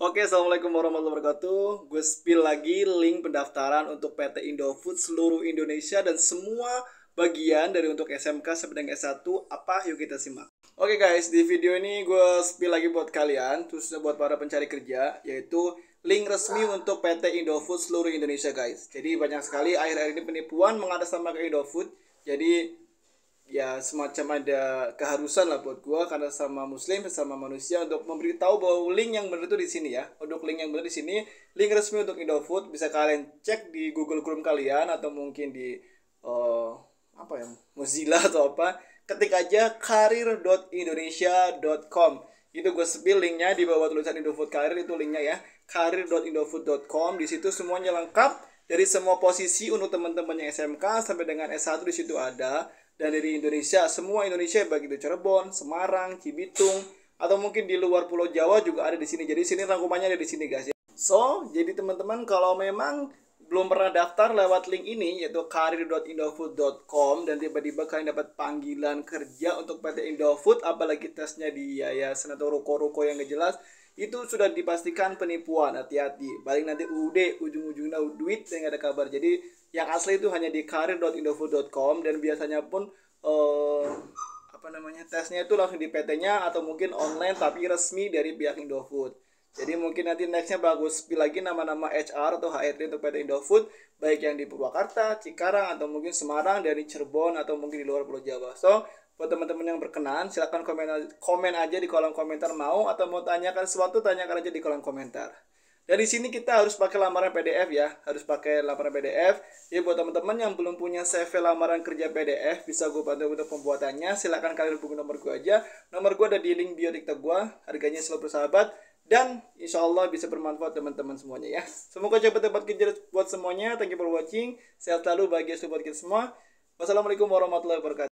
Oke, Assalamualaikum warahmatullahi wabarakatuh. Gue spill lagi link pendaftaran untuk PT Indofood seluruh Indonesia dan semua bagian dari untuk SMK sebidang S1 apa yuk kita simak. Oke guys, di video ini gue spill lagi buat kalian, khususnya buat para pencari kerja, yaitu link resmi untuk PT Indofood seluruh Indonesia guys. Jadi banyak sekali akhir-akhir ini penipuan mengatas Indofood, jadi ya semacam ada keharusan lah buat gua karena sama muslim sama manusia untuk memberitahu bahwa link yang benar itu di sini ya untuk link yang benar di sini link resmi untuk Indofood bisa kalian cek di Google Chrome kalian atau mungkin di uh, apa ya Mozilla atau apa ketik aja karir.indonesia.com itu gue spill linknya di bawah tulisan Indofood Karir itu linknya ya karir.indofood.com di situ semuanya lengkap dari semua posisi untuk teman-teman yang SMK sampai dengan S1 di situ ada dan dari Indonesia semua Indonesia baik itu Cirebon, Semarang, Cibitung atau mungkin di luar Pulau Jawa juga ada di sini. Jadi sini rangkumannya ada di sini guys ya. So, jadi teman-teman kalau memang belum pernah daftar lewat link ini yaitu karir.indofood.com dan tiba-tiba kalian dapat panggilan kerja untuk PT Indofood apalagi tesnya di Yayasan atau ruko-ruko yang gak jelas itu sudah dipastikan penipuan hati-hati Balik nanti UUD ujung-ujungnya duit yang ada kabar jadi yang asli itu hanya di karir.indofood.com dan biasanya pun eh, apa namanya tesnya itu langsung di PT-nya atau mungkin online tapi resmi dari pihak Indofood jadi mungkin nanti nextnya bagus pilih lagi nama-nama HR atau HRD untuk PT Indofood baik yang di Purwakarta, Cikarang atau mungkin Semarang dari Cirebon atau mungkin di luar Pulau Jawa. So buat teman-teman yang berkenan silahkan komen komen aja di kolom komentar mau atau mau tanyakan sesuatu tanyakan aja di kolom komentar dari sini kita harus pakai lamaran PDF ya harus pakai lamaran PDF ya buat teman-teman yang belum punya CV lamaran kerja PDF bisa gue bantu untuk pembuatannya silahkan kalian hubungi nomor gue aja nomor gue ada di link bio tiktok gue harganya selalu bersahabat dan insya Allah bisa bermanfaat teman-teman semuanya ya. Semoga cepat dapat kerja buat semuanya. Thank you for watching. Sehat selalu, bahagia support kita semua. Wassalamualaikum warahmatullahi wabarakatuh.